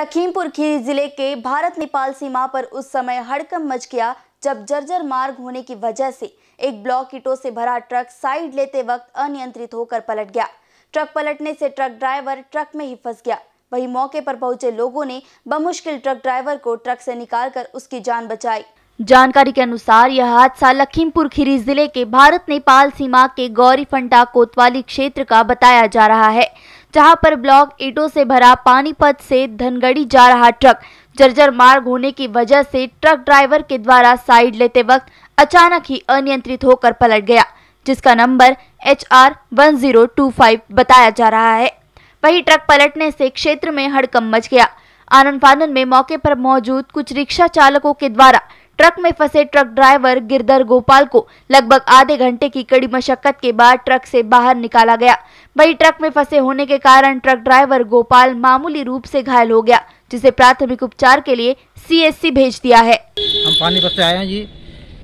लखीमपुर खीरी जिले के भारत नेपाल सीमा पर उस समय हड़कम मच गया जब जर्जर मार्ग होने की वजह से एक ब्लॉक ईटों से भरा ट्रक साइड लेते वक्त अनियंत्रित होकर पलट गया ट्रक पलटने से ट्रक ड्राइवर ट्रक में ही फंस गया वहीं मौके पर पहुंचे लोगों ने बमुश्किल ट्रक ड्राइवर को ट्रक से निकालकर उसकी जान बचाई जानकारी के अनुसार यह हादसा लखीमपुर खीरी जिले के भारत नेपाल सीमा के गौरी फंटा कोतवाली क्षेत्र का बताया जा रहा है जहां पर ब्लॉक ईटों से भरा पानीपत से धनगढ़ी जा रहा ट्रक जर्जर मार्ग होने की वजह से ट्रक ड्राइवर के द्वारा साइड लेते वक्त अचानक ही अनियंत्रित होकर पलट गया जिसका number H R one zero two five बताया जा रहा है वही ट्रक पलटने से क्षेत्र में हड़कम मच गया आनंद फानन में मौके पर मौजूद कुछ रिक्शा चालकों के द्वारा ट्रक में फंसे ट्रक ड्राइवर गिरधर गोपाल को लगभग आधे घंटे की कड़ी मशक्कत के बाद ट्रक से बाहर निकाला गया वही ट्रक में फंसे होने के कारण ट्रक ड्राइवर गोपाल मामूली रूप से घायल हो गया जिसे प्राथमिक उपचार के लिए सीएससी भेज दिया है हम पानी पर आए हैं जी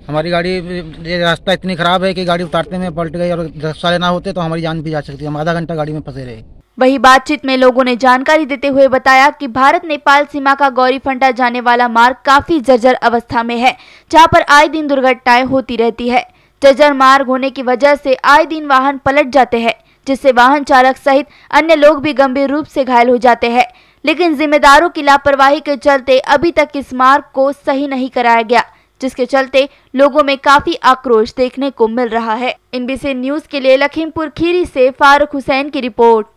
हमारी गाड़ी रास्ता इतनी खराब है कि गाड़ी उतारते में पलट गई और दस साले ना होते तो हमारी जान भी जा सकती है हम आधा घंटा गाड़ी में फंसे रहे वहीं बातचीत में लोगों ने जानकारी देते हुए बताया कि भारत नेपाल सीमा का गौरी फंटा जाने वाला मार्ग काफी जर्जर अवस्था में है जहां पर आए दिन दुर्घटनाएं होती रहती है जर्जर मार्ग होने की वजह से आए दिन वाहन पलट जाते हैं जिससे वाहन चालक सहित अन्य लोग भी गंभीर रूप से घायल हो जाते हैं लेकिन जिम्मेदारों की लापरवाही के चलते अभी तक इस मार्ग को सही नहीं कराया गया जिसके चलते लोगों में काफी आक्रोश देखने को मिल रहा है एनबीसी न्यूज के लिए लखीमपुर खीरी से फारूक हुसैन की रिपोर्ट